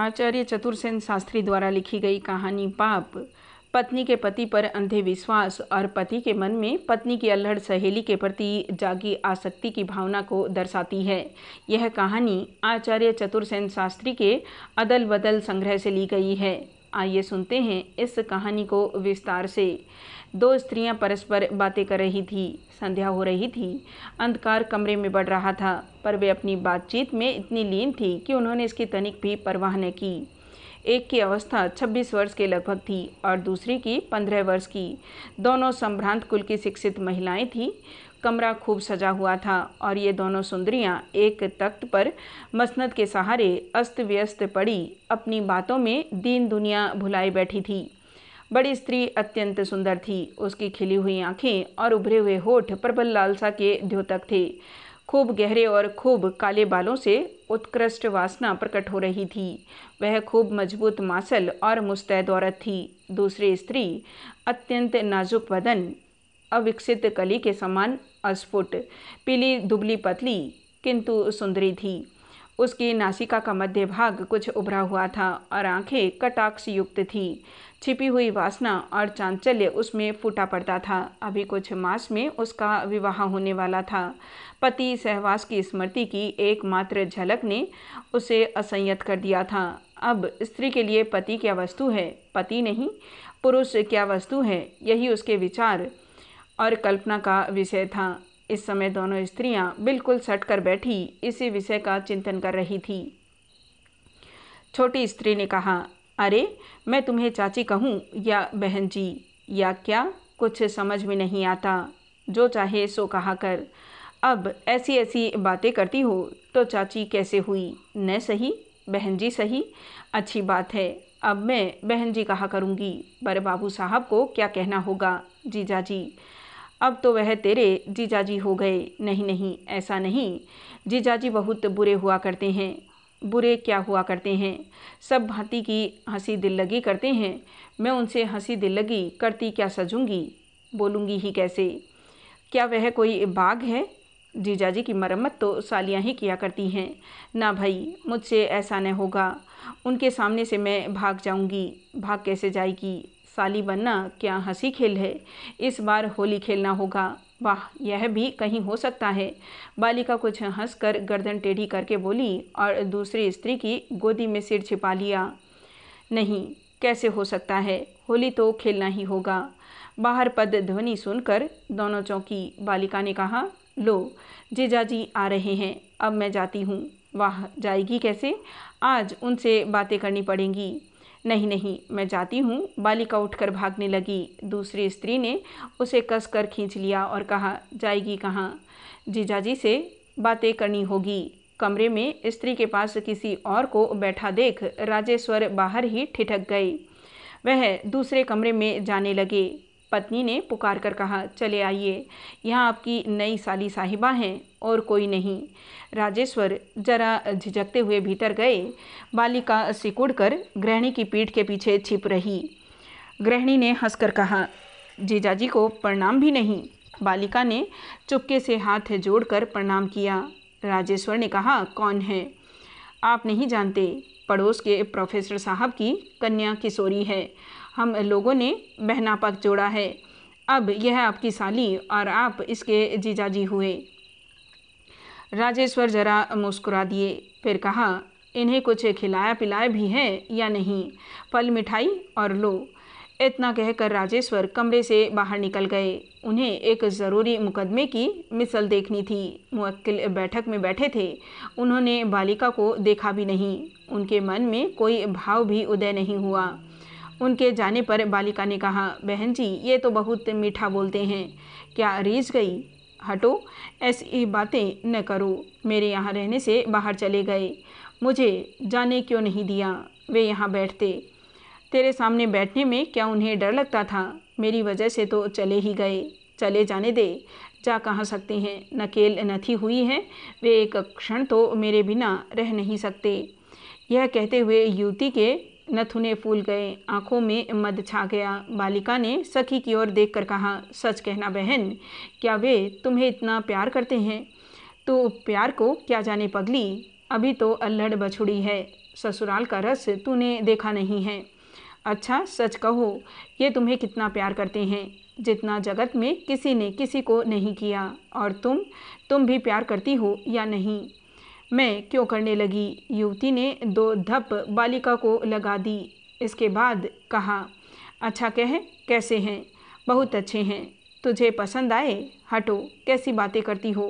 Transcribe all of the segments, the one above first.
आचार्य चतुर्सेन शास्त्री द्वारा लिखी गई कहानी पाप पत्नी के पति पर अंधे विश्वास और पति के मन में पत्नी की अल्हड़ सहेली के प्रति जागी आसक्ति की भावना को दर्शाती है यह कहानी आचार्य चतुर्सेन शास्त्री के अदल बदल संग्रह से ली गई है आइए सुनते हैं इस कहानी को विस्तार से दो स्त्रियां परस्पर बातें कर रही थी संध्या हो रही थी अंधकार कमरे में बढ़ रहा था पर वे अपनी बातचीत में इतनी लीन थी कि उन्होंने इसकी तनिक भी परवाह न की एक की अवस्था 26 वर्ष के लगभग थी और दूसरी की 15 वर्ष की दोनों संभ्रांत कुल की शिक्षित महिलाएं थीं कमरा खूब सजा हुआ था और ये दोनों सुंदरियां एक तख्त पर मसनद के सहारे अस्त व्यस्त पड़ी अपनी बातों में दीन दुनिया भुलाई बैठी थी बड़ी स्त्री अत्यंत सुंदर थी उसकी खिली हुई आँखें और उभरे हुए होठ प्रबल लालसा के द्योतक थे खूब गहरे और खूब काले बालों से उत्कृष्ट वासना प्रकट हो रही थी वह खूब मजबूत मासल और मुस्तैद औरत थी दूसरी स्त्री अत्यंत नाजुक बदन अविकसित कली के समान अस्फुट पीली दुबली पतली किंतु सुंदरी थी उसकी नासिका का मध्य भाग कुछ उभरा हुआ था और आंखें कटाक्ष युक्त थी छिपी हुई वासना और चांचल्य उसमें फूटा पड़ता था अभी कुछ मास में उसका विवाह होने वाला था पति सहवास की स्मृति की एकमात्र झलक ने उसे असंयत कर दिया था अब स्त्री के लिए पति क्या वस्तु है पति नहीं पुरुष क्या वस्तु है यही उसके विचार और कल्पना का विषय था इस समय दोनों स्त्रियां बिल्कुल सट कर बैठी इसी विषय का चिंतन कर रही थी छोटी स्त्री ने कहा अरे मैं तुम्हें चाची कहूँ या बहन जी या क्या कुछ समझ में नहीं आता जो चाहे सो कहा कर अब ऐसी ऐसी बातें करती हो तो चाची कैसे हुई न सही बहन जी सही अच्छी बात है अब मैं बहन जी कहा करूँगी पर बाबू साहब को क्या कहना होगा जीजा जी अब तो वह तेरे जीजाजी हो गए नहीं नहीं ऐसा नहीं जीजाजी बहुत बुरे हुआ करते हैं बुरे क्या हुआ करते हैं सब भांति की हंसी दिल लगी करते हैं मैं उनसे हंसी दिल लगी करती क्या सजूंगी बोलूँगी ही कैसे क्या वह कोई बाग है जीजाजी की मरम्मत तो सालियाँ ही किया करती हैं ना भाई मुझसे ऐसा न होगा उनके सामने से मैं भाग जाऊंगी भाग कैसे जाएगी साली बनना क्या हंसी खेल है इस बार होली खेलना होगा वाह यह भी कहीं हो सकता है बालिका कुछ हंस कर गर्दन टेढ़ी करके बोली और दूसरी स्त्री की गोदी में सिर छिपा लिया नहीं कैसे हो सकता है होली तो खेलना ही होगा बाहर पद ध्वनि सुनकर दोनों चौकी बालिका ने कहा लो जीजाजी आ रहे हैं अब मैं जाती हूँ वाह जाएगी कैसे आज उनसे बातें करनी पड़ेंगी नहीं नहीं मैं जाती हूँ बालिका उठकर भागने लगी दूसरी स्त्री ने उसे कस कर खींच लिया और कहा जाएगी कहाँ जीजाजी से बातें करनी होगी कमरे में स्त्री के पास किसी और को बैठा देख राजेश्वर बाहर ही ठिठक गए वह दूसरे कमरे में जाने लगे पत्नी ने पुकार कर कहा चले आइए यहाँ आपकी नई साली साहिबा हैं और कोई नहीं राजेश्वर जरा झिझकते हुए भीतर गए बालिका सिकुड़ कर गृहिणी की पीठ के पीछे छिप रही गृहिणी ने हंसकर कहा जीजाजी को प्रणाम भी नहीं बालिका ने चुपके से हाथ जोड़कर प्रणाम किया राजेश्वर ने कहा कौन है आप नहीं जानते पड़ोस के प्रोफेसर साहब की कन्या किशोरी है हम लोगों ने बहना पग जोड़ा है अब यह आपकी साली और आप इसके जीजाजी हुए राजेश्वर जरा मुस्कुरा दिए फिर कहा इन्हें कुछ खिलाया पिलाया भी है या नहीं फल मिठाई और लो इतना कहकर राजेश्वर कमरे से बाहर निकल गए उन्हें एक ज़रूरी मुकदमे की मिसल देखनी थी मुक्किल बैठक में बैठे थे उन्होंने बालिका को देखा भी नहीं उनके मन में कोई भाव भी उदय नहीं हुआ उनके जाने पर बालिका ने कहा बहन जी ये तो बहुत मीठा बोलते हैं क्या रीझ गई हटो ऐसी बातें न करो मेरे यहाँ रहने से बाहर चले गए मुझे जाने क्यों नहीं दिया वे यहाँ बैठते तेरे सामने बैठने में क्या उन्हें डर लगता था मेरी वजह से तो चले ही गए चले जाने दे जा कहाँ सकते हैं नकेल नथी हुई है वे एक क्षण तो मेरे बिना रह नहीं सकते यह कहते हुए युवती के नथुने फूल गए आंखों में मद छा गया बालिका ने सखी की ओर देखकर कहा सच कहना बहन क्या वे तुम्हें इतना प्यार करते हैं तो प्यार को क्या जाने पगली अभी तो अल्लड़ बछुड़ी है ससुराल का रस तूने देखा नहीं है अच्छा सच कहो ये तुम्हें कितना प्यार करते हैं जितना जगत में किसी ने किसी को नहीं किया और तुम तुम भी प्यार करती हो या नहीं मैं क्यों करने लगी युवती ने दो धप बालिका को लगा दी इसके बाद कहा अच्छा कह कैसे हैं बहुत अच्छे हैं तुझे पसंद आए हटो कैसी बातें करती हो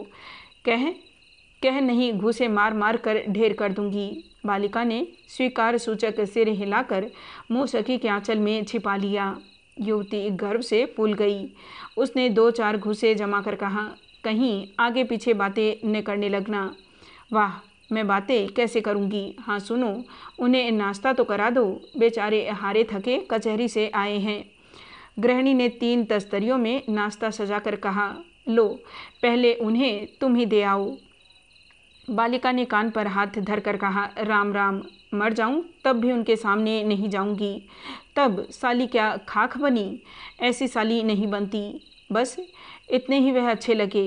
कह कह नहीं घूसे मार मार कर ढेर कर दूंगी बालिका ने स्वीकार सूचक सिर हिलाकर मुँह सखी के आंचल में छिपा लिया युवती गर्व से फूल गई उसने दो चार घूसे जमा कर कहा कहीं आगे पीछे बातें न करने लगना वाह मैं बातें कैसे करूँगी हाँ सुनो उन्हें नाश्ता तो करा दो बेचारे हारे थके कचहरी से आए हैं गृहिणी ने तीन तस्तरियों में नाश्ता सजा कर कहा लो पहले उन्हें तुम ही दे आओ बालिका ने कान पर हाथ धरकर कहा राम राम मर जाऊं तब भी उनके सामने नहीं जाऊंगी तब साली क्या खाख बनी ऐसी साली नहीं बनती बस इतने ही वह अच्छे लगे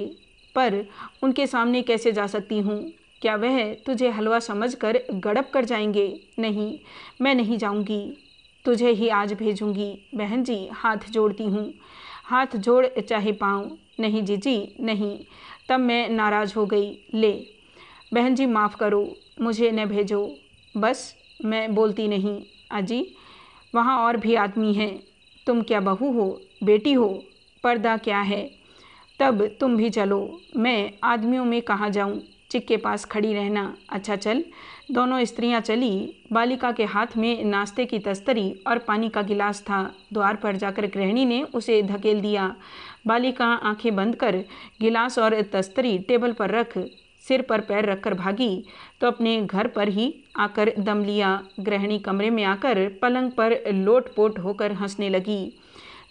पर उनके सामने कैसे जा सकती हूँ क्या वह तुझे हलवा समझकर गड़प कर जाएंगे नहीं मैं नहीं जाऊंगी तुझे ही आज भेजूंगी बहन जी हाथ जोड़ती हूँ हाथ जोड़ चाहे पाऊँ नहीं जी जी नहीं तब मैं नाराज़ हो गई ले बहन जी माफ़ करो मुझे न भेजो बस मैं बोलती नहीं अजी वहाँ और भी आदमी हैं तुम क्या बहू हो बेटी हो पर्दा क्या है तब तुम भी चलो मैं आदमियों में कहाँ जाऊँ चिक के पास खड़ी रहना अच्छा चल दोनों स्त्रियां चली बालिका के हाथ में नाश्ते की तस्तरी और पानी का गिलास था द्वार पर जाकर गृहिणी ने उसे धकेल दिया बालिका आंखें बंद कर गिलास और तस्तरी टेबल पर रख सिर पर पैर रखकर भागी तो अपने घर पर ही आकर दम लिया गृहिणी कमरे में आकर पलंग पर लोट पोट होकर हंसने लगी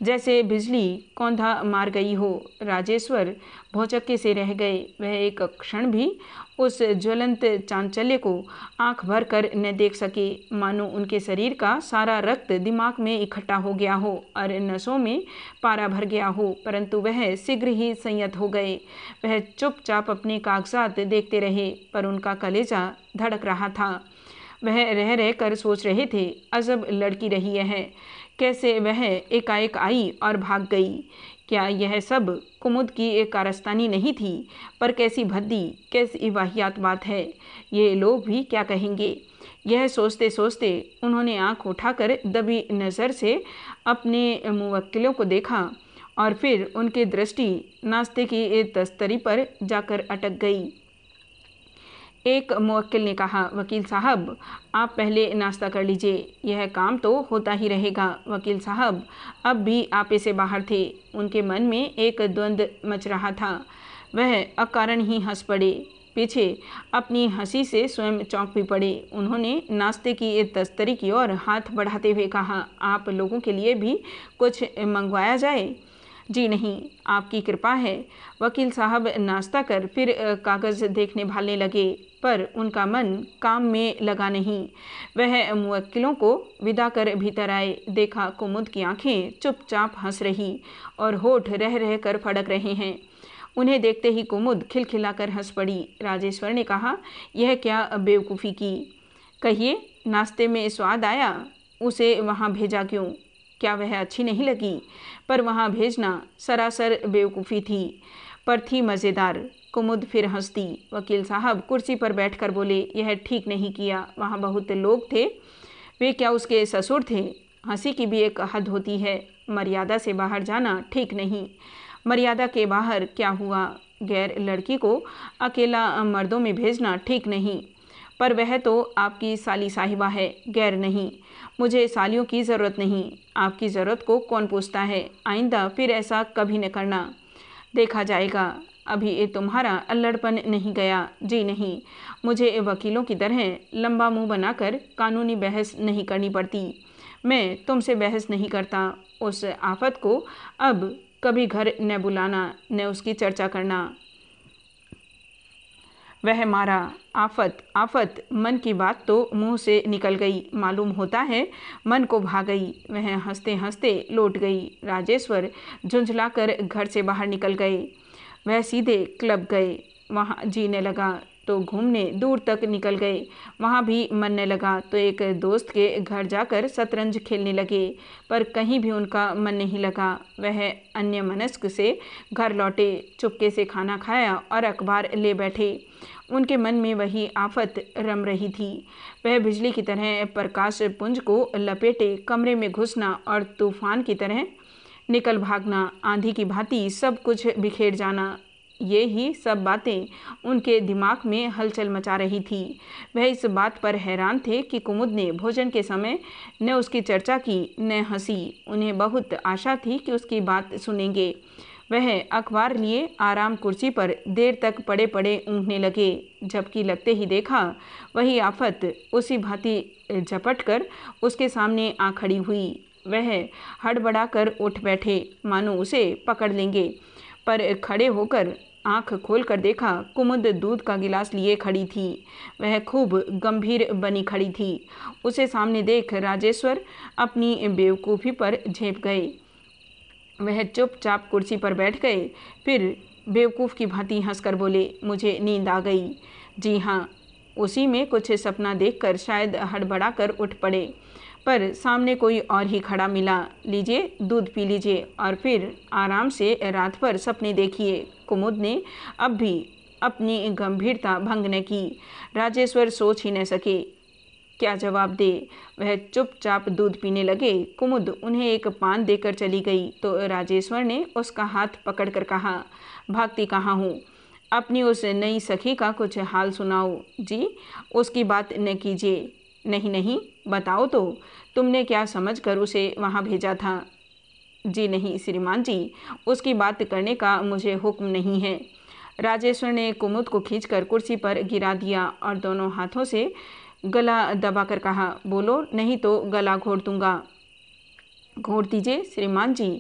जैसे बिजली कौंधा मार गई हो राजेश्वर भौचक्के से रह गए वह एक क्षण भी उस ज्वलंत चांचल्य को आंख भर कर न देख सके मानो उनके शरीर का सारा रक्त दिमाग में इकट्ठा हो गया हो और नसों में पारा भर गया हो परंतु वह शीघ्र ही संयत हो गए वह चुपचाप अपने कागजात देखते रहे पर उनका कलेजा धड़क रहा था वह रह रह कर सोच रहे थे अजब लड़की रही है कैसे वह एकाएक आई और भाग गई क्या यह सब कुमुद की एक कारस्तानी नहीं थी पर कैसी भद्दी कैसी वाहियात बात है ये लोग भी क्या कहेंगे यह सोचते सोचते उन्होंने आंख उठाकर दबी नज़र से अपने मुवक्किलों को देखा और फिर उनकी दृष्टि नाश्ते की तस्तरी पर जाकर अटक गई एक मक्ल ने कहा वकील साहब आप पहले नाश्ता कर लीजिए यह काम तो होता ही रहेगा वकील साहब अब भी आपे से बाहर थे उनके मन में एक द्वंद मच रहा था वह अकारण ही हंस पड़े पीछे अपनी हंसी से स्वयं चौंक भी पड़े उन्होंने नाश्ते की तस्तरी की ओर हाथ बढ़ाते हुए कहा आप लोगों के लिए भी कुछ मंगवाया जाए जी नहीं आपकी कृपा है वकील साहब नाश्ता कर फिर कागज़ देखने भालने लगे पर उनका मन काम में लगा नहीं वह मुवक्किलों को विदा कर भीतर आए देखा कुमुद की आंखें चुपचाप हंस रही और होठ रह रह कर फड़क रहे हैं उन्हें देखते ही कुमुद खिलखिलाकर हंस पड़ी राजेश्वर ने कहा यह क्या बेवकूफ़ी की कहिए नाश्ते में स्वाद आया उसे वहाँ भेजा क्यों क्या वह अच्छी नहीं लगी पर वहाँ भेजना सरासर बेवकूफ़ी थी पर थी मज़ेदार कुमुद फिर हंसती वकील साहब कुर्सी पर बैठकर बोले यह ठीक नहीं किया वहाँ बहुत लोग थे वे क्या उसके ससुर थे हंसी की भी एक हद होती है मर्यादा से बाहर जाना ठीक नहीं मर्यादा के बाहर क्या हुआ गैर लड़की को अकेला मर्दों में भेजना ठीक नहीं पर वह तो आपकी साली साहिबा है गैर नहीं मुझे सालियों की ज़रूरत नहीं आपकी ज़रूरत को कौन पूछता है आइंदा फिर ऐसा कभी न करना देखा जाएगा अभी ये तुम्हारा अल्लड़पन नहीं गया जी नहीं मुझे वकीलों की तरह लंबा मुंह बनाकर कानूनी बहस नहीं करनी पड़ती मैं तुमसे बहस नहीं करता उस आफत को अब कभी घर न बुलाना न उसकी चर्चा करना वह मारा आफत आफत मन की बात तो मुंह से निकल गई मालूम होता है मन को भा गई वह हंसते हंसते लौट गई राजेश्वर झुंझलाकर घर से बाहर निकल गए वह सीधे क्लब गए वहाँ जीने लगा तो घूमने दूर तक निकल गए वहाँ भी मन न लगा तो एक दोस्त के घर जाकर शतरंज खेलने लगे पर कहीं भी उनका मन नहीं लगा वह अन्य मनस्क से घर लौटे चुपके से खाना खाया और अखबार ले बैठे उनके मन में वही आफत रम रही थी वह बिजली की तरह प्रकाश पुंज को लपेटे कमरे में घुसना और तूफान की तरह निकल भागना आंधी की भांति सब कुछ बिखेर जाना ये ही सब बातें उनके दिमाग में हलचल मचा रही थी वह इस बात पर हैरान थे कि कुमुद ने भोजन के समय न उसकी चर्चा की न हंसी उन्हें बहुत आशा थी कि उसकी बात सुनेंगे वह अखबार लिए आराम कुर्सी पर देर तक पड़े पड़े ऊँगने लगे जबकि लगते ही देखा वही आफत उसी भांति झपट कर उसके सामने आ खड़ी हुई वह हड़बड़ा कर उठ बैठे मानो उसे पकड़ लेंगे पर खड़े होकर आंख खोलकर देखा कुमुद दूध का गिलास लिए खड़ी थी वह खूब गंभीर बनी खड़ी थी उसे सामने देख राजेश्वर अपनी बेवकूफ़ी पर झेप गए वह चुपचाप कुर्सी पर बैठ गए फिर बेवकूफ़ की भांति हंसकर बोले मुझे नींद आ गई जी हाँ उसी में कुछ सपना देखकर शायद हड़बड़ाकर उठ पड़े पर सामने कोई और ही खड़ा मिला लीजिए दूध पी लीजिए और फिर आराम से रात भर सपने देखिए कुमुद ने अब भी अपनी गंभीरता भंग न की राजेश्वर सोच ही न सके क्या जवाब दे वह चुपचाप दूध पीने लगे कुमुद उन्हें एक पान देकर चली गई तो राजेश्वर ने उसका हाथ पकड़कर कहा भागती कहाँ हूँ अपनी उस नई सखी का कुछ हाल सुनाओ जी उसकी बात न कीजिए नहीं नहीं बताओ तो तुमने क्या समझ कर उसे वहाँ भेजा था जी नहीं श्रीमान जी उसकी बात करने का मुझे हुक्म नहीं है राजेश्वर ने कुमुद को खींचकर कुर्सी पर गिरा दिया और दोनों हाथों से गला दबाकर कहा बोलो नहीं तो गला घोट दूंगा घोट दीजिए श्रीमान जी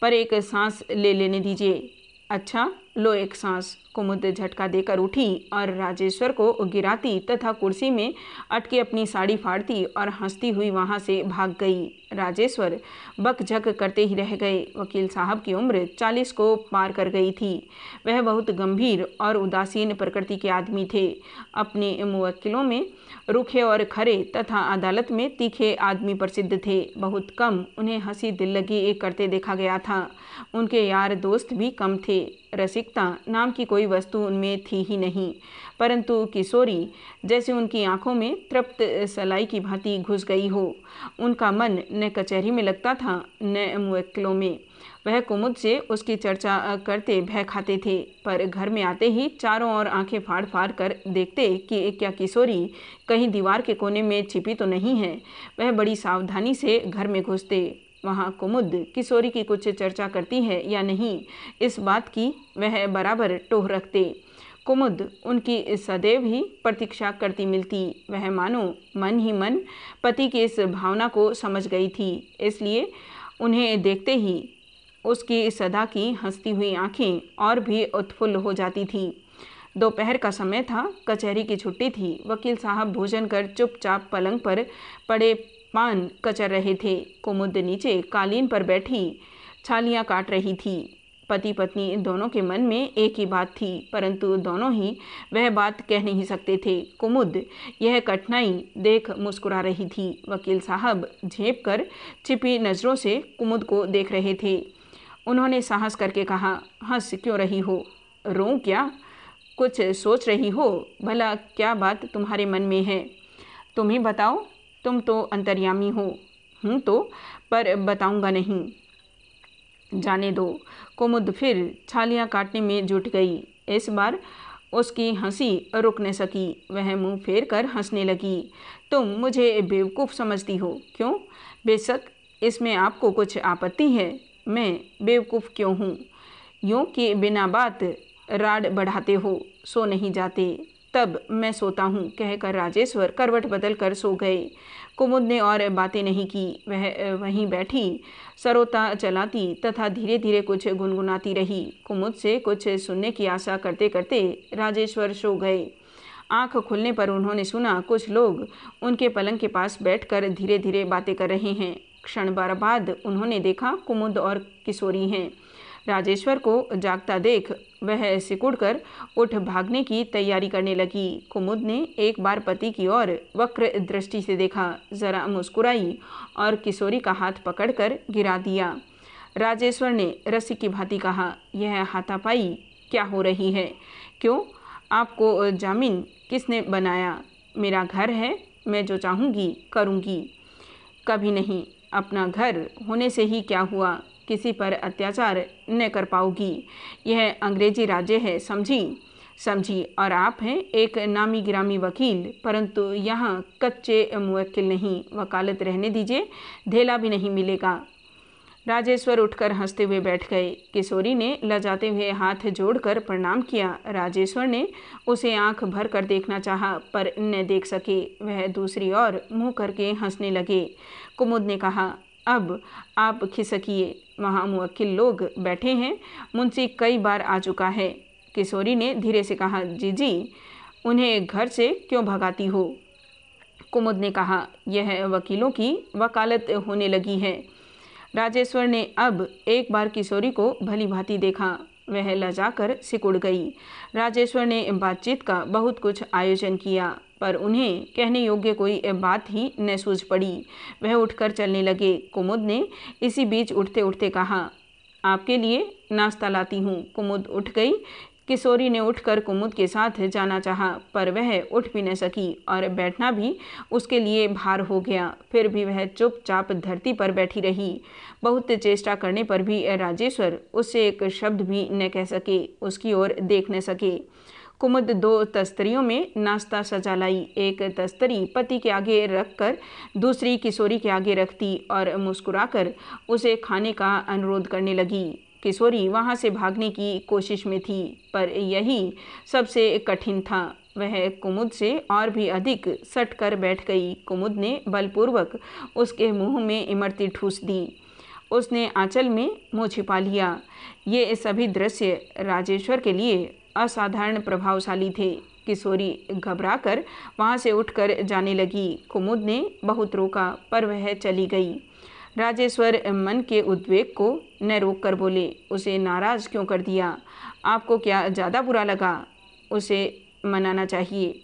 पर एक सांस ले लेने दीजिए अच्छा लो एक सांस कुमुद झटका देकर उठी और राजेश्वर को गिराती तथा कुर्सी में अटके अपनी साड़ी फाड़ती और हंसती हुई वहां से भाग गई राजेश्वर बकझक करते ही रह गए वकील साहब की उम्र चालीस को पार कर गई थी वह बहुत गंभीर और उदासीन प्रकृति के आदमी थे अपने मुवक्किलों में रूखे और खरे तथा अदालत में तीखे आदमी प्रसिद्ध थे बहुत कम उन्हें हंसी दिल लगी करते देखा गया था उनके यार दोस्त भी कम थे रसिकता नाम की कोई कोई वस्तु उनमें थी ही नहीं परंतु किशोरी जैसे उनकी आंखों में तृप्त सलाई की भांति घुस गई हो उनका मन न कचहरी में लगता था न मुक्लों में वह कुमुद से उसकी चर्चा करते भय खाते थे पर घर में आते ही चारों ओर आंखें फाड़ फाड़ कर देखते कि क्या किशोरी कहीं दीवार के कोने में छिपी तो नहीं है वह बड़ी सावधानी से घर में घुसते वहाँ कुमुद किशोरी की कुछ चर्चा करती है या नहीं इस बात की वह बराबर टोह रखते कुमुद उनकी सदैव ही प्रतीक्षा करती मिलती वह मानो मन ही मन पति की इस भावना को समझ गई थी इसलिए उन्हें देखते ही उसकी सदा की हंसती हुई आंखें और भी उत्फुल्ल हो जाती थी दोपहर का समय था कचहरी की छुट्टी थी वकील साहब भोजन कर चुपचाप पलंग पर पड़े पान कचर रहे थे कुमुद नीचे कालीन पर बैठी छालियाँ काट रही थी पति पत्नी दोनों के मन में एक ही बात थी परंतु दोनों ही वह बात कह नहीं सकते थे कुमुद यह कठिनाई देख मुस्कुरा रही थी वकील साहब झेप कर छिपी नज़रों से कुमुद को देख रहे थे उन्होंने साहस करके कहा हंस क्यों रही हो रो क्या कुछ सोच रही हो भला क्या बात तुम्हारे मन में है तुम ही बताओ तुम तो अंतर्यामी हो हूँ तो पर बताऊँगा नहीं जाने दो कुमुद फिर छालियाँ काटने में जुट गई इस बार उसकी हंसी रुक न सकी वह मुंह फेर कर हंसने लगी तुम मुझे बेवकूफ़ समझती हो क्यों बेशक इसमें आपको कुछ आपत्ति है मैं बेवकूफ़ क्यों हूँ यूँ कि बिना बात राड बढ़ाते हो सो नहीं जाते तब मैं सोता हूँ कहकर राजेश्वर करवट बदल कर सो गए कुमुद ने और बातें नहीं की वह वहीं बैठी सरोता चलाती तथा धीरे धीरे कुछ गुनगुनाती रही कुमुद से कुछ सुनने की आशा करते करते राजेश्वर सो गए आंख खुलने पर उन्होंने सुना कुछ लोग उनके पलंग के पास बैठकर धीरे धीरे बातें कर रहे हैं क्षण बार बाद उन्होंने देखा कुमुद और किशोरी हैं राजेश्वर को जागता देख वह सिकुड़ कर उठ भागने की तैयारी करने लगी कुमुद ने एक बार पति की ओर वक्र दृष्टि से देखा ज़रा मुस्कुराई और किशोरी का हाथ पकड़कर गिरा दिया राजेश्वर ने रसी की भांति कहा यह हाथापाई क्या हो रही है क्यों आपको जामिन किसने बनाया मेरा घर है मैं जो चाहूँगी करूँगी कभी नहीं अपना घर होने से ही क्या हुआ किसी पर अत्याचार न कर पाओगी यह अंग्रेजी राज्य है समझी समझी और आप हैं एक नामी गिरामी वकील परंतु यहाँ कच्चे मुवक्किल नहीं वकालत रहने दीजिए धेला भी नहीं मिलेगा राजेश्वर उठकर हंसते हुए बैठ गए किशोरी ने लजाते हुए हाथ जोड़कर प्रणाम किया राजेश्वर ने उसे आंख भर कर देखना चाहा पर न देख सके वह दूसरी ओर मुंह करके हंसने लगे कुमुद ने कहा अब आप खिसकिए वहाँ मुवक्किल लोग बैठे हैं मुंशी कई बार आ चुका है किशोरी ने धीरे से कहा जी जी उन्हें घर से क्यों भगाती हो कुमुद ने कहा यह वकीलों की वकालत होने लगी है राजेश्वर ने अब एक बार किशोरी को भली भांति देखा वह लजाकर सिकुड़ गई राजेश्वर ने बातचीत का बहुत कुछ आयोजन किया पर उन्हें कहने योग्य कोई बात ही न सूझ पड़ी वह उठकर चलने लगे कुमुद ने इसी बीच उठते उठते कहा आपके लिए नाश्ता लाती हूँ कुमुद उठ गई किशोरी ने उठकर कुमुद के साथ जाना चाहा पर वह उठ भी न सकी और बैठना भी उसके लिए भार हो गया फिर भी वह चुपचाप धरती पर बैठी रही बहुत चेष्टा करने पर भी राजेश्वर उससे एक शब्द भी न कह सके उसकी ओर देख न सके कुमुद दो तस्तरियों में नाश्ता सजा लाई एक तस्तरी पति के आगे रख कर दूसरी किशोरी के आगे रखती और मुस्कुराकर उसे खाने का अनुरोध करने लगी किशोरी वहाँ से भागने की कोशिश में थी पर यही सबसे कठिन था वह कुमुद से और भी अधिक सट कर बैठ गई कुमुद ने बलपूर्वक उसके मुंह में इमरती ठूस दी उसने आंचल में मुँह छिपा लिया ये सभी दृश्य राजेश्वर के लिए असाधारण प्रभावशाली थे किशोरी घबराकर वहाँ से उठकर जाने लगी कुमुद ने बहुत रोका पर वह चली गई राजेश्वर मन के उद्वेग को न रोक कर बोले उसे नाराज़ क्यों कर दिया आपको क्या ज़्यादा बुरा लगा उसे मनाना चाहिए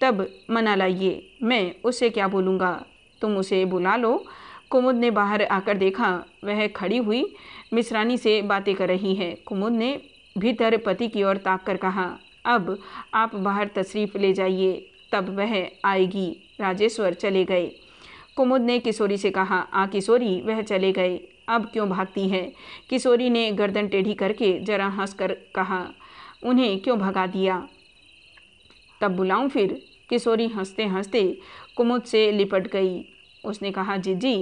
तब मना लाइए मैं उसे क्या बोलूँगा तुम उसे बुला लो कुमुद ने बाहर आकर देखा वह खड़ी हुई मिसरानी से बातें कर रही है कुमुद ने भीतर पति की ओर ताक कर कहा अब आप बाहर तशरीफ़ ले जाइए तब वह आएगी राजेश्वर चले गए कुमुद ने किशोरी से कहा आ किशोरी वह चले गए अब क्यों भागती है किशोरी ने गर्दन टेढ़ी करके जरा हंस कर कहा उन्हें क्यों भगा दिया तब बुलाऊं फिर किशोरी हंसते हंसते कुमुद से लिपट गई उसने कहा जी जी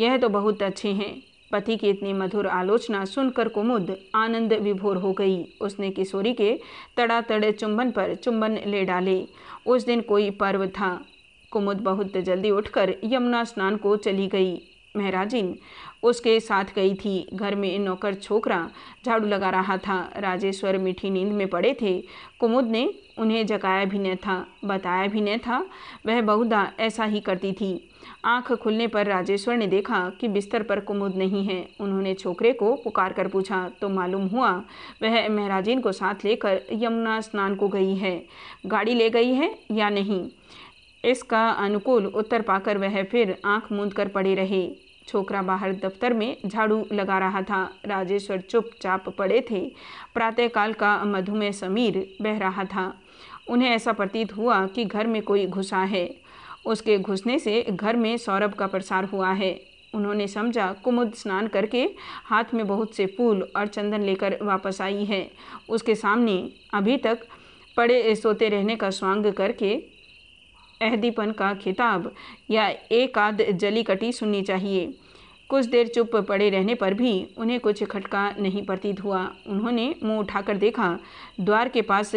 यह तो बहुत अच्छे हैं पति की इतनी मधुर आलोचना सुनकर कुमुद आनंद विभोर हो गई उसने किशोरी के तड़ातड़ चुंबन पर चुंबन ले डाले उस दिन कोई पर्व था कुमुद बहुत जल्दी उठकर यमुना स्नान को चली गई महराजिन उसके साथ गई थी घर में नौकर छोकरा झाड़ू लगा रहा था राजेश्वर मीठी नींद में पड़े थे कुमुद ने उन्हें जगाया भी न था बताया भी न था वह बहुधा ऐसा ही करती थी आंख खुलने पर राजेश्वर ने देखा कि बिस्तर पर कुमुद नहीं है उन्होंने छोकरे को पुकार कर पूछा तो मालूम हुआ वह महराजिन को साथ लेकर यमुना स्नान को गई है गाड़ी ले गई है या नहीं इसका अनुकूल उत्तर पाकर वह फिर आंख मूंद कर पड़े रहे छोकरा बाहर दफ्तर में झाड़ू लगा रहा था राजेश्वर चुपचाप पड़े थे प्रातःकाल का मधुमेह समीर बह रहा था उन्हें ऐसा प्रतीत हुआ कि घर में कोई घुसा है उसके घुसने से घर में सौरभ का प्रसार हुआ है उन्होंने समझा कुमुद स्नान करके हाथ में बहुत से फूल और चंदन लेकर वापस आई है उसके सामने अभी तक पड़े सोते रहने का स्वांग करके अहदीपन का खिताब या आध जली कटी सुननी चाहिए कुछ देर चुप पड़े रहने पर भी उन्हें कुछ खटका नहीं प्रतीत हुआ उन्होंने मुंह उठाकर देखा द्वार के पास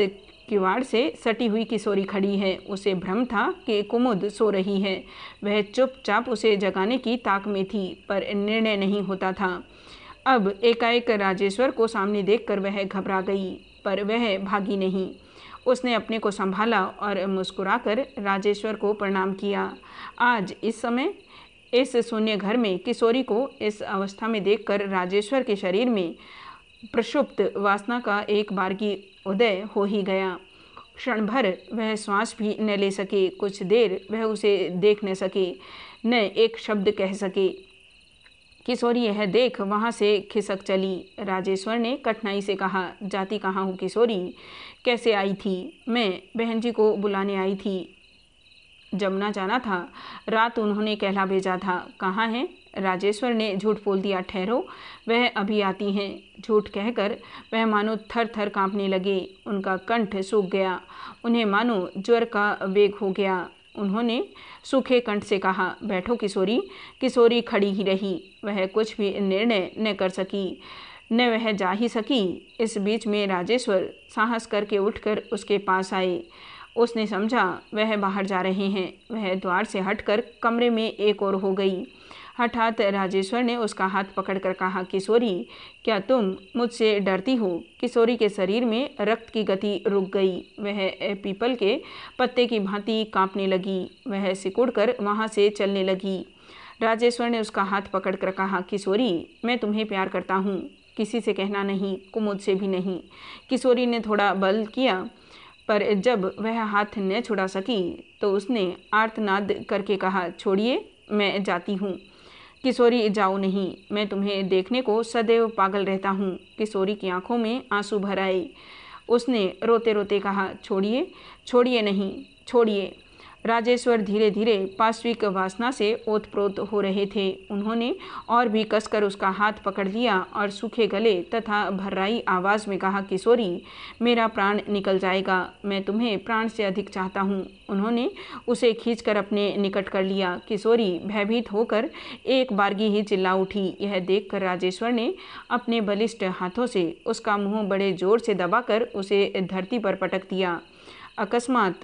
किवाड़ से सटी हुई किशोरी खड़ी है उसे भ्रम था कि कुमुद सो रही है वह चुपचाप उसे जगाने की ताक में थी पर निर्णय नहीं होता था अब एकाएक राजेश्वर को सामने देखकर वह घबरा गई पर वह भागी नहीं उसने अपने को संभाला और मुस्कुराकर राजेश्वर को प्रणाम किया आज इस समय इस शून्य घर में किशोरी को इस अवस्था में देखकर राजेश्वर के शरीर में प्रक्षुप्त वासना का एक बार की उदय हो ही गया क्षण भर वह श्वास भी न ले सके कुछ देर वह उसे देख न सके न एक शब्द कह सके किशोरी यह देख वहाँ से खिसक चली राजेश्वर ने कठिनाई से कहा जाती कहाँ हूँ किशोरी कैसे आई थी मैं बहन जी को बुलाने आई थी जमुना जाना था रात उन्होंने कहला भेजा था कहाँ है राजेश्वर ने झूठ बोल दिया ठहरो वह अभी आती हैं झूठ कहकर वह मानो थर थर काँपने लगे उनका कंठ सूख गया उन्हें मानो ज्वर का वेग हो गया उन्होंने सूखे कंठ से कहा बैठो किशोरी किशोरी खड़ी ही रही वह कुछ भी निर्णय न कर सकी न वह जा ही सकी इस बीच में राजेश्वर साहस करके उठकर उसके पास आए उसने समझा वह बाहर जा रहे हैं वह द्वार से हटकर कमरे में एक और हो गई हठात राजेश्वर ने उसका हाथ पकड़कर कहा किशोरी क्या तुम मुझसे डरती हो किशोरी के शरीर में रक्त की गति रुक गई वह पीपल के पत्ते की भांति कांपने लगी वह सिकुड़ कर वहाँ से चलने लगी राजेश्वर ने उसका हाथ पकड़कर कहा किशोरी मैं तुम्हें प्यार करता हूँ किसी से कहना नहीं कुमुद से भी नहीं किशोरी ने थोड़ा बल किया पर जब वह हाथ न छुड़ा सकी तो उसने आर्तनाद करके कहा छोड़िए मैं जाती हूँ किशोरी जाओ नहीं मैं तुम्हें देखने को सदैव पागल रहता हूँ किशोरी की आंखों में आंसू भर आए उसने रोते रोते कहा छोड़िए छोड़िए नहीं छोड़िए राजेश्वर धीरे धीरे पाश्विक वासना से ओतप्रोत हो रहे थे उन्होंने और भी कसकर उसका हाथ पकड़ लिया और सूखे गले तथा भर्राई आवाज़ में कहा किशोरी मेरा प्राण निकल जाएगा मैं तुम्हें प्राण से अधिक चाहता हूँ उन्होंने उसे खींचकर अपने निकट कर लिया किशोरी भयभीत होकर एक बारगी ही चिल्ला उठी यह देखकर राजेश्वर ने अपने बलिष्ठ हाथों से उसका मुंह बड़े जोर से दबाकर उसे धरती पर पटक दिया अकस्मात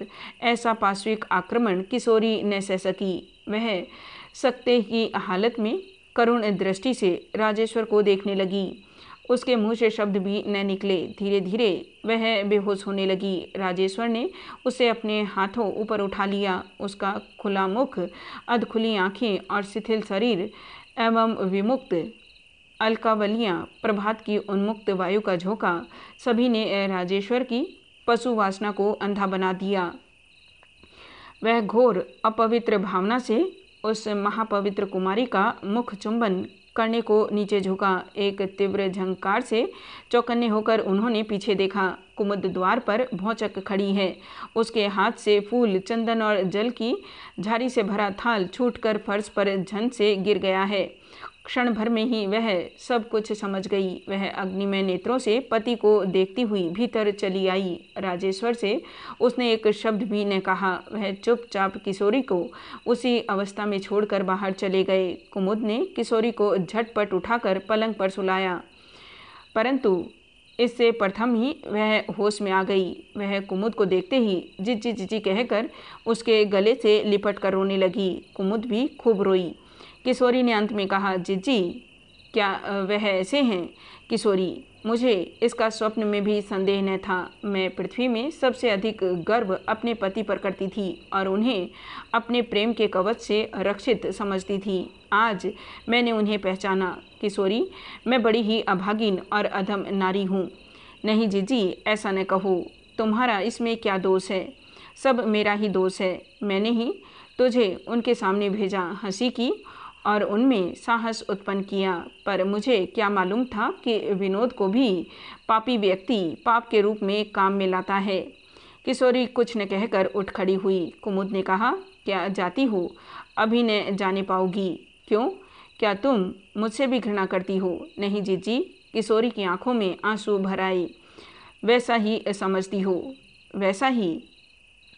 ऐसा पार्श्विक आक्रमण किशोरी न सह सकी वह सकते की हालत में करुण दृष्टि से राजेश्वर को देखने लगी उसके मुंह से शब्द भी न निकले धीरे धीरे वह बेहोश होने लगी राजेश्वर ने उसे अपने हाथों ऊपर उठा लिया उसका खुला मुख अध खुली आँखें और शिथिल शरीर एवं विमुक्त अलकावलियाँ प्रभात की उन्मुक्त वायु का झोंका सभी ने राजेश्वर की पशु वासना को अंधा बना दिया वह घोर अपवित्र भावना से उस महापवित्र कुमारी का मुख चुंबन करने को नीचे झुका एक तीव्र झंकार से चौकन्ने होकर उन्होंने पीछे देखा कुमुद द्वार पर भौचक खड़ी है उसके हाथ से फूल चंदन और जल की झारी से भरा थाल छूटकर फर्श पर झन से गिर गया है क्षण भर में ही वह सब कुछ समझ गई वह अग्निमय नेत्रों से पति को देखती हुई भीतर चली आई राजेश्वर से उसने एक शब्द भी न कहा वह चुपचाप किशोरी को उसी अवस्था में छोड़कर बाहर चले गए कुमुद ने किशोरी को झटपट उठाकर पलंग पर सुलाया परंतु इससे प्रथम ही वह होश में आ गई वह कुमुद को देखते ही जिजी जिजी कहकर उसके गले से लिपट कर रोने लगी कुमुद भी खूब रोई किशोरी ने अंत में कहा जीजी क्या वह ऐसे हैं किशोरी मुझे इसका स्वप्न में भी संदेह न था मैं पृथ्वी में सबसे अधिक गर्व अपने पति पर करती थी और उन्हें अपने प्रेम के कवच से रक्षित समझती थी आज मैंने उन्हें पहचाना किशोरी मैं बड़ी ही अभागिन और अधम नारी हूँ नहीं जीजी ऐसा न कहो तुम्हारा इसमें क्या दोष है सब मेरा ही दोष है मैंने ही तुझे उनके सामने भेजा हंसी की और उनमें साहस उत्पन्न किया पर मुझे क्या मालूम था कि विनोद को भी पापी व्यक्ति पाप के रूप में काम में लाता है किशोरी कुछ न कहकर उठ खड़ी हुई कुमुद ने कहा क्या जाती हो अभी न जाने पाओगी क्यों क्या तुम मुझसे भी घृणा करती हो नहीं जीजी किशोरी की आंखों में आंसू भर आए वैसा ही समझती हो वैसा ही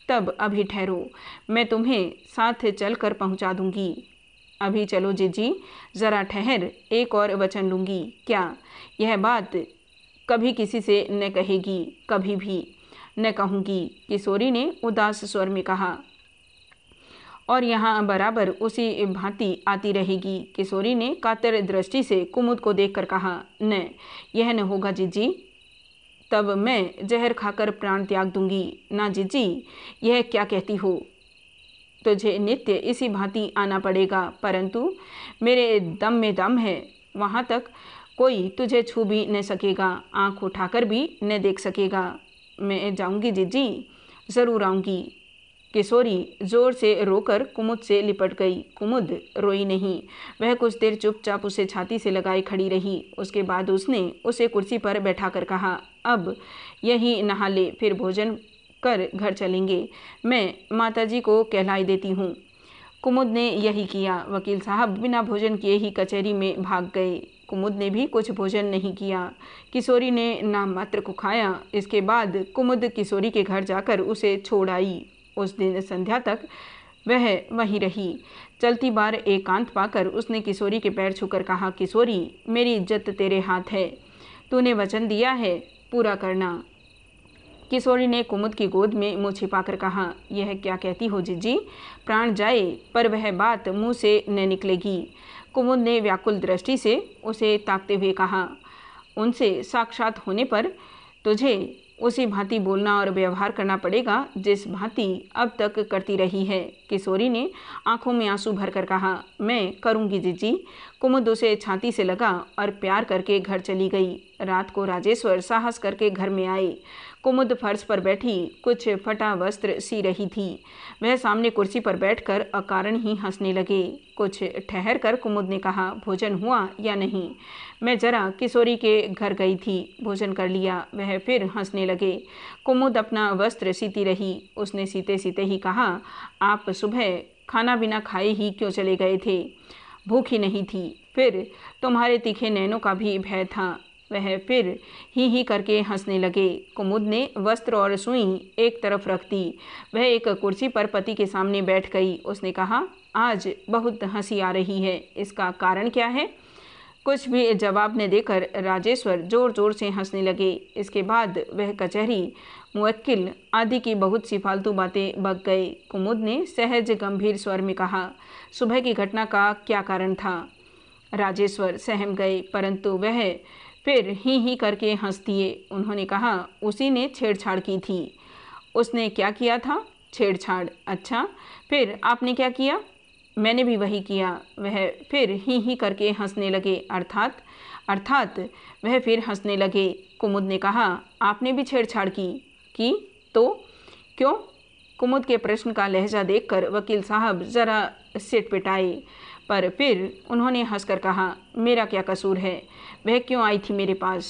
तब अभी ठहरो मैं तुम्हें साथ चल कर पहुँचा दूँगी अभी चलो जीजी ज़रा ठहर एक और वचन लूँगी क्या यह बात कभी किसी से न कहेगी कभी भी न कहूँगी किशोरी ने उदास स्वर में कहा और यहाँ बराबर उसी भांति आती रहेगी किशोरी ने कातर दृष्टि से कुमुद को देखकर कहा न यह न होगा जीजी तब मैं जहर खाकर प्राण त्याग दूंगी ना जीजी यह क्या कहती हो तुझे नित्य इसी भांति आना पड़ेगा परंतु मेरे दम में दम है वहाँ तक कोई तुझे छू भी न सकेगा आँख उठाकर भी न देख सकेगा मैं जाऊँगी जीजी ज़रूर आऊँगी किशोरी जोर से रोकर कुमुद से लिपट गई कुमुद रोई नहीं वह कुछ देर चुपचाप उसे छाती से लगाए खड़ी रही उसके बाद उसने उसे कुर्सी पर बैठा कर कहा अब यही नहा ले फिर भोजन कर घर चलेंगे मैं माताजी को कहलाई देती हूँ कुमुद ने यही किया वकील साहब बिना भोजन किए ही कचहरी में भाग गए कुमुद ने भी कुछ भोजन नहीं किया किशोरी ने नाम मात्र को खाया इसके बाद कुमुद किशोरी के घर जाकर उसे छोड़ आई उस दिन संध्या तक वह वहीं रही चलती बार एकांत पाकर उसने किशोरी के पैर छूकर कहा किशोरी मेरी इज्जत तेरे हाथ है तूने वचन दिया है पूरा करना किशोरी ने कुमुद की गोद में मुँह छिपाकर कहा यह क्या कहती हो जिज्जी प्राण जाए पर वह बात मुँह से न निकलेगी कुमुद ने व्याकुल दृष्टि से उसे ताकते हुए कहा उनसे साक्षात होने पर तुझे उसी भांति बोलना और व्यवहार करना पड़ेगा जिस भांति अब तक करती रही है किशोरी ने आंखों में आंसू भरकर कहा मैं करूँगी जीजी कुमुद उसे छाती से लगा और प्यार करके घर चली गई रात को राजेश्वर साहस करके घर में आए कुमुद फर्श पर बैठी कुछ फटा वस्त्र सी रही थी वह सामने कुर्सी पर बैठकर अकारण ही हंसने लगे कुछ ठहर कर कुमुद ने कहा भोजन हुआ या नहीं मैं जरा किशोरी के घर गई थी भोजन कर लिया वह फिर हंसने लगे कुमुद अपना वस्त्र सीती रही उसने सीते सीते ही कहा आप सुबह खाना बिना खाए ही क्यों चले गए थे भूखी नहीं थी फिर तुम्हारे तीखे नैनों का भी भय था वह फिर ही ही करके हंसने लगे कुमुद ने वस्त्र और सुई एक तरफ रख दी वह एक कुर्सी पर पति के सामने बैठ गई उसने कहा आज बहुत हंसी आ रही है इसका कारण क्या है कुछ भी जवाब न देकर राजेश्वर जोर जोर से हंसने लगे इसके बाद वह कचहरी मुवक्किल आदि की बहुत सी फालतू बातें बग गए कुमुद ने सहज गंभीर स्वर में कहा सुबह की घटना का क्या कारण था राजेश्वर सहम गए परंतु वह फिर ही ही करके हंस दिए उन्होंने कहा उसी ने छेड़छाड़ की थी उसने क्या किया था छेड़छाड़ अच्छा फिर आपने क्या किया मैंने भी वही किया वह फिर ही ही करके हंसने लगे अर्थात अर्थात वह फिर हंसने लगे कुमुद ने कहा आपने भी छेड़छाड़ की कि तो क्यों कुमुद के प्रश्न का लहजा देखकर वकील साहब ज़रा सिट पिटाए पर फिर उन्होंने हंसकर कहा मेरा क्या कसूर है वह क्यों आई थी मेरे पास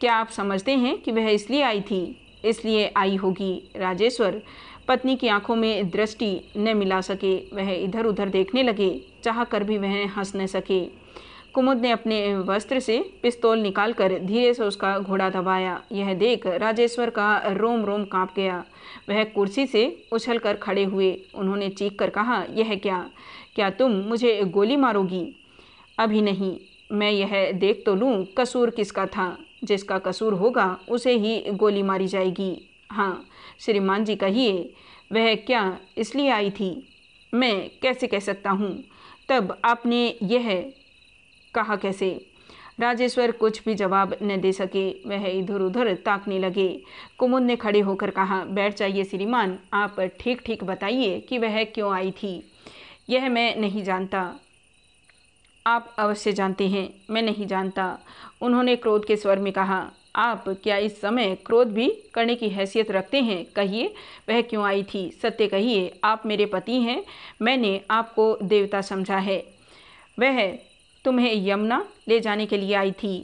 क्या आप समझते हैं कि वह इसलिए आई थी इसलिए आई होगी राजेश्वर पत्नी की आंखों में दृष्टि न मिला सके वह इधर उधर देखने लगे चाह कर भी वह हंस न सके कुमुद ने अपने वस्त्र से पिस्तौल निकालकर धीरे से उसका घोड़ा दबाया यह देख राजेश्वर का रोम रोम कांप गया वह कुर्सी से उछलकर खड़े हुए उन्होंने चीख कर कहा यह क्या क्या तुम मुझे गोली मारोगी अभी नहीं मैं यह देख तो लूँ कसूर किसका था जिसका कसूर होगा उसे ही गोली मारी जाएगी हाँ श्रीमान जी कहिए वह क्या इसलिए आई थी मैं कैसे कह सकता हूँ तब आपने यह कहा कैसे राजेश्वर कुछ भी जवाब न दे सके वह इधर उधर ताकने लगे कुमुद ने खड़े होकर कहा बैठ जाइए श्रीमान आप ठीक ठीक बताइए कि वह क्यों आई थी यह मैं नहीं जानता आप अवश्य जानते हैं मैं नहीं जानता उन्होंने क्रोध के स्वर में कहा आप क्या इस समय क्रोध भी करने की हैसियत रखते हैं कहिए वह क्यों आई थी सत्य कहिए आप मेरे पति हैं मैंने आपको देवता समझा है वह तुम्हें यमुना ले जाने के लिए आई थी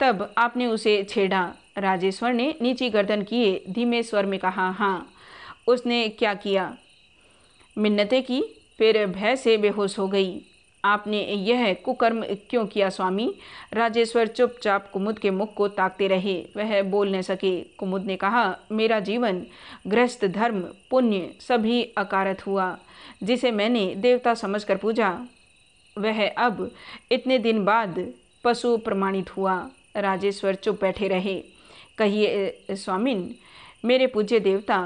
तब आपने उसे छेड़ा राजेश्वर ने नीची गर्दन किए धीमे स्वर में कहा हाँ उसने क्या किया मिन्नतें की फिर भय से बेहोश हो गई आपने यह कुकर्म क्यों किया स्वामी राजेश्वर चुपचाप कुमुद के मुख को ताकते रहे वह बोल न सके कुमुद ने कहा मेरा जीवन गृहस्थ धर्म पुण्य सभी अकारत हुआ जिसे मैंने देवता समझकर पूजा वह अब इतने दिन बाद पशु प्रमाणित हुआ राजेश्वर चुप बैठे रहे कहिए स्वामिन मेरे पूज्य देवता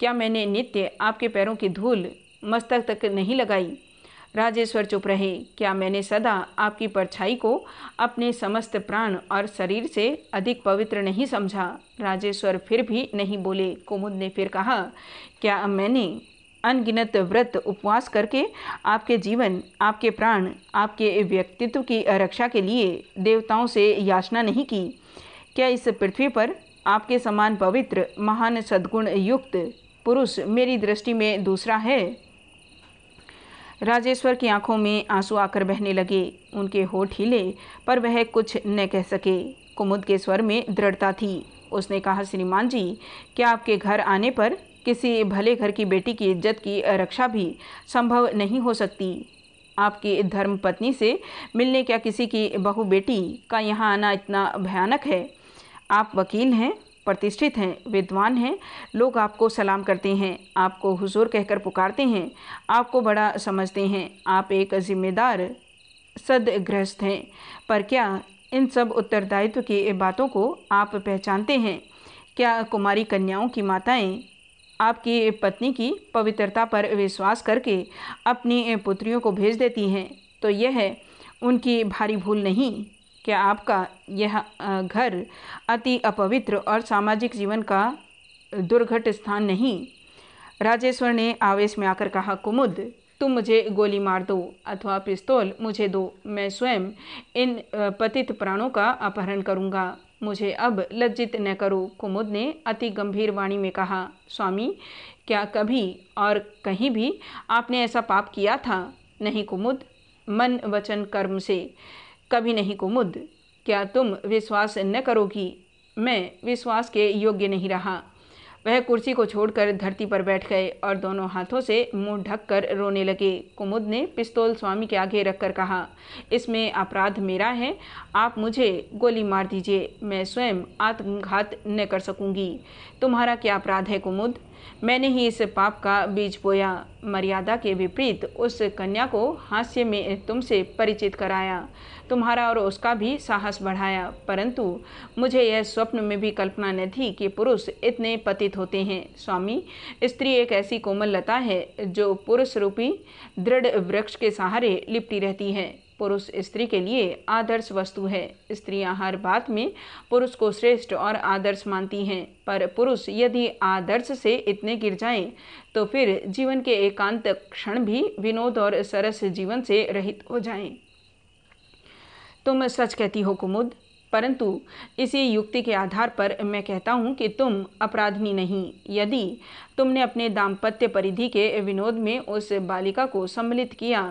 क्या मैंने नित्य आपके पैरों की धूल मस्तक तक नहीं लगाई राजेश्वर चुप रहे क्या मैंने सदा आपकी परछाई को अपने समस्त प्राण और शरीर से अधिक पवित्र नहीं समझा राजेश्वर फिर भी नहीं बोले कुमुद ने फिर कहा क्या मैंने अनगिनत व्रत उपवास करके आपके जीवन आपके प्राण आपके व्यक्तित्व की रक्षा के लिए देवताओं से याचना नहीं की क्या इस पृथ्वी पर आपके समान पवित्र महान सद्गुण युक्त पुरुष मेरी दृष्टि में दूसरा है राजेश्वर की आंखों में आंसू आकर बहने लगे उनके होठ हिले पर वह कुछ न कह सके कुमुद के स्वर में दृढ़ता थी उसने कहा श्रीमान जी क्या आपके घर आने पर किसी भले घर की बेटी की इज्जत की रक्षा भी संभव नहीं हो सकती आपकी धर्म पत्नी से मिलने क्या किसी की बहु बेटी का यहाँ आना इतना भयानक है आप वकील हैं प्रतिष्ठित हैं विद्वान हैं लोग आपको सलाम करते हैं आपको हुजूर कहकर पुकारते हैं आपको बड़ा समझते हैं आप एक ज़िम्मेदार सदगृहस्थ हैं पर क्या इन सब उत्तरदायित्व की बातों को आप पहचानते हैं क्या कुमारी कन्याओं की माताएं आपकी पत्नी की पवित्रता पर विश्वास करके अपनी पुत्रियों को भेज देती हैं तो यह है उनकी भारी भूल नहीं क्या आपका यह घर अति अपवित्र और सामाजिक जीवन का दुर्घट स्थान नहीं राजेश्वर ने आवेश में आकर कहा कुमुद तुम मुझे गोली मार दो अथवा पिस्तौल मुझे दो मैं स्वयं इन पतित प्राणों का अपहरण करूंगा मुझे अब लज्जित न करो कुमुद ने अति गंभीर वाणी में कहा स्वामी क्या कभी और कहीं भी आपने ऐसा पाप किया था नहीं कुमुद मन वचन कर्म से कभी नहीं कुमुद क्या तुम विश्वास न करोगी मैं विश्वास के योग्य नहीं रहा वह कुर्सी को छोड़कर धरती पर बैठ गए और दोनों हाथों से मुंह ढककर रोने लगे कुमुद ने पिस्तौल स्वामी के आगे रखकर कहा इसमें अपराध मेरा है आप मुझे गोली मार दीजिए मैं स्वयं आत्मघात न कर सकूंगी तुम्हारा क्या अपराध है कुमुद मैंने ही इस पाप का बीज बोया मर्यादा के विपरीत उस कन्या को हास्य में तुमसे परिचित कराया तुम्हारा और उसका भी साहस बढ़ाया परंतु मुझे यह स्वप्न में भी कल्पना न थी कि पुरुष इतने पतित होते हैं स्वामी स्त्री एक ऐसी कोमल लता है जो पुरुष रूपी दृढ़ वृक्ष के सहारे लिपटी रहती है पुरुष स्त्री के लिए आदर्श वस्तु है स्त्रियां हर बात में पुरुष को श्रेष्ठ और आदर्श मानती हैं पर पुरुष यदि आदर्श से इतने गिर जाएं तो फिर जीवन के एकांत क्षण भी विनोद और सरस जीवन से रहित हो जाएं तुम सच कहती हो कुमुद परंतु इसी युक्ति के आधार पर मैं कहता हूँ कि तुम अपराधनी नहीं यदि तुमने अपने दाम्पत्य परिधि के विनोद में उस बालिका को सम्मिलित किया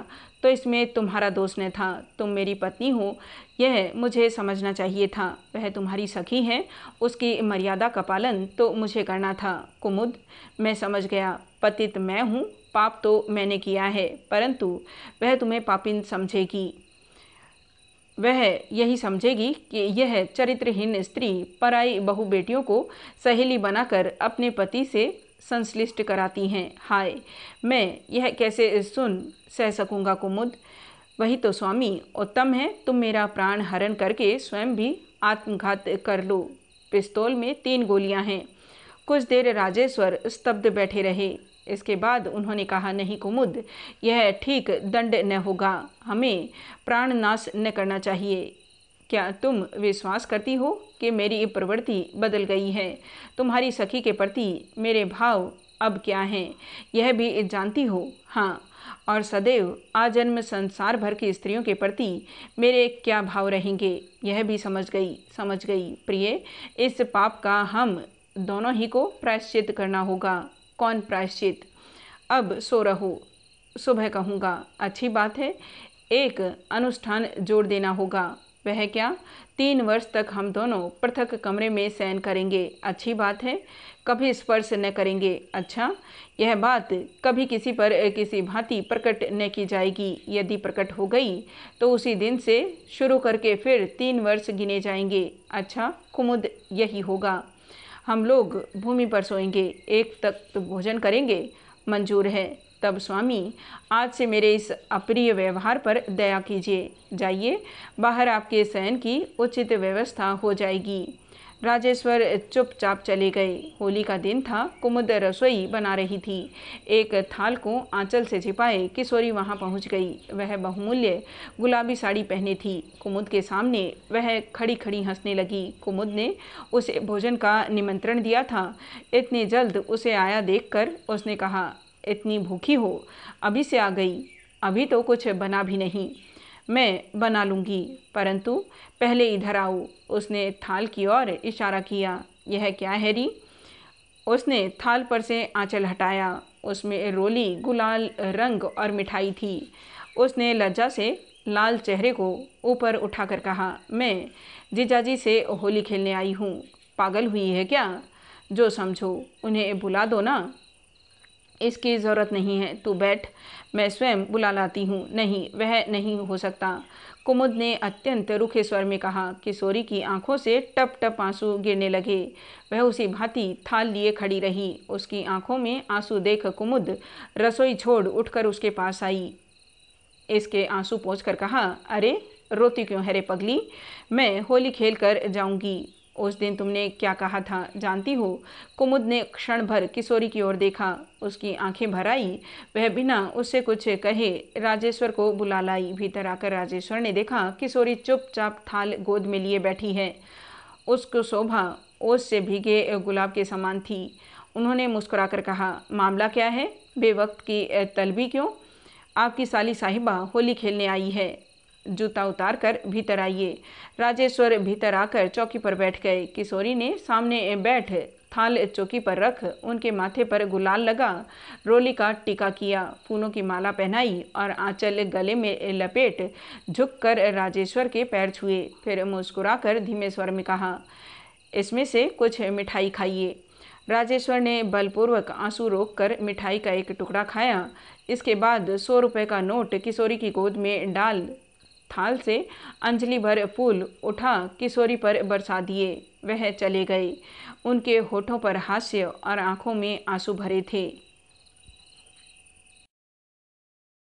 तो इसमें तुम्हारा दोष न था तुम मेरी पत्नी हो यह मुझे समझना चाहिए था वह तुम्हारी सखी है उसकी मर्यादा का पालन तो मुझे करना था कुमुद मैं समझ गया पतित मैं हूँ पाप तो मैंने किया है परंतु वह तुम्हें पापिन समझेगी वह यही समझेगी कि यह चरित्रहीन स्त्री पराई बहु बेटियों को सहेली बनाकर अपने पति से संश्लिष्ट कराती हैं हाय मैं यह कैसे सुन सह सकूँगा कुमुद वही तो स्वामी उत्तम है तुम मेरा प्राण हरण करके स्वयं भी आत्मघात कर लो पिस्तौल में तीन गोलियां हैं कुछ देर राजेश्वर स्तब्ध बैठे रहे इसके बाद उन्होंने कहा नहीं कुमुद यह ठीक दंड न होगा हमें प्राण नाश न करना चाहिए क्या तुम विश्वास करती हो कि मेरी प्रवृत्ति बदल गई है तुम्हारी सखी के प्रति मेरे भाव अब क्या हैं यह भी जानती हो हाँ और सदैव आजन्म संसार भर की स्त्रियों के प्रति मेरे क्या भाव रहेंगे यह भी समझ गई समझ गई प्रिय इस पाप का हम दोनों ही को प्रायश्चित करना होगा कौन प्रायश्चित अब सो रहो सुबह कहूँगा अच्छी बात है एक अनुष्ठान जोड़ देना होगा वह क्या तीन वर्ष तक हम दोनों पृथक कमरे में शयन करेंगे अच्छी बात है कभी स्पर्श न करेंगे अच्छा यह बात कभी किसी पर किसी भांति प्रकट न की जाएगी यदि प्रकट हो गई तो उसी दिन से शुरू करके फिर तीन वर्ष गिने जाएंगे अच्छा कुमुद यही होगा हम लोग भूमि पर सोएंगे एक तक भोजन करेंगे मंजूर है तब स्वामी आज से मेरे इस अप्रिय व्यवहार पर दया कीजिए जाइए बाहर आपके शयन की उचित व्यवस्था हो जाएगी राजेश्वर चुपचाप चले गए होली का दिन था कुमुद रसोई बना रही थी एक थाल को आंचल से छिपाए किशोरी वहां पहुंच गई वह बहुमूल्य गुलाबी साड़ी पहने थी कुमुद के सामने वह खड़ी खड़ी हंसने लगी कुमुद ने उसे भोजन का निमंत्रण दिया था इतने जल्द उसे आया देखकर उसने कहा इतनी भूखी हो अभी से आ गई अभी तो कुछ बना भी नहीं मैं बना लूँगी परंतु पहले इधर आओ उसने थाल की ओर इशारा किया यह क्या हैरी उसने थाल पर से आंचल हटाया उसमें रोली गुलाल रंग और मिठाई थी उसने लज्जा से लाल चेहरे को ऊपर उठाकर कहा मैं जीजाजी से होली खेलने आई हूँ पागल हुई है क्या जो समझो उन्हें बुला दो ना इसकी ज़रूरत नहीं है तू बैठ मैं स्वयं बुला लाती हूँ नहीं वह नहीं हो सकता कुमुद ने अत्यंत रुखे स्वर में कहा किशोरी की आंखों से टप टप आंसू गिरने लगे वह उसी भांति थाल लिए खड़ी रही उसकी आंखों में आंसू देख कुमुद रसोई छोड़ उठकर उसके पास आई इसके आंसू पहुँच कहा अरे रोती क्यों है रे पगली मैं होली खेल कर जाऊँगी उस दिन तुमने क्या कहा था जानती हो कुमुद ने क्षण भर किशोरी की ओर देखा उसकी आंखें भर आई वह बिना उससे कुछ कहे राजेश्वर को बुला लाई भीतर आकर राजेश्वर ने देखा किशोरी चुपचाप थाल गोद में लिए बैठी है उसको शोभा ओस से भीगे गुलाब के समान थी उन्होंने मुस्कुराकर कहा मामला क्या है बेवक्त की तलबी क्यों आपकी साली साहिबा होली खेलने आई है जूता उतार कर भीतर आइए राजेश्वर भीतर आकर चौकी पर बैठ गए किशोरी ने सामने बैठ थाल चौकी पर रख उनके माथे पर गुलाल लगा रोली का टीका किया फूलों की माला पहनाई और आंचल गले में लपेट झुक कर राजेश्वर के पैर छुए फिर मुस्कुराकर धीमे स्वर में कहा इसमें से कुछ मिठाई खाइए राजेश्वर ने बलपूर्वक आंसू रोककर मिठाई का एक टुकड़ा खाया इसके बाद सौ रुपये का नोट किशोरी की गोद में डाल थाल से अंजलि भर फूल उठा किशोरी पर बरसा दिए वह चले गए उनके होठों पर हास्य और आंखों में आंसू भरे थे